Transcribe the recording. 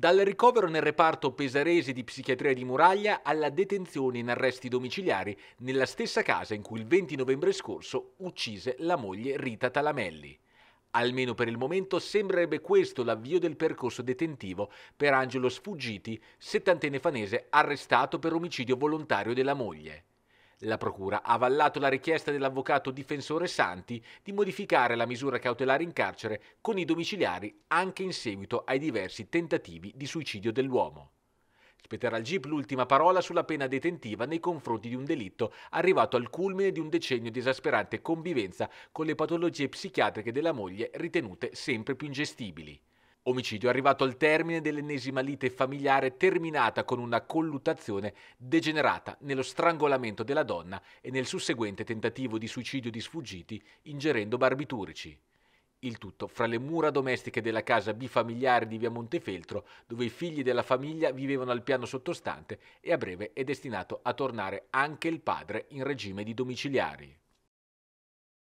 Dal ricovero nel reparto pesarese di psichiatria di Muraglia alla detenzione in arresti domiciliari nella stessa casa in cui il 20 novembre scorso uccise la moglie Rita Talamelli. Almeno per il momento sembrerebbe questo l'avvio del percorso detentivo per Angelo Sfuggiti, settantenne fanese arrestato per omicidio volontario della moglie. La Procura ha avallato la richiesta dell'avvocato difensore Santi di modificare la misura cautelare in carcere con i domiciliari anche in seguito ai diversi tentativi di suicidio dell'uomo. Spetterà al GIP l'ultima parola sulla pena detentiva nei confronti di un delitto arrivato al culmine di un decennio di esasperante convivenza con le patologie psichiatriche della moglie ritenute sempre più ingestibili. Omicidio arrivato al termine dell'ennesima lite familiare terminata con una colluttazione degenerata nello strangolamento della donna e nel susseguente tentativo di suicidio di sfuggiti ingerendo barbiturici. Il tutto fra le mura domestiche della casa bifamiliare di via Montefeltro, dove i figli della famiglia vivevano al piano sottostante e a breve è destinato a tornare anche il padre in regime di domiciliari.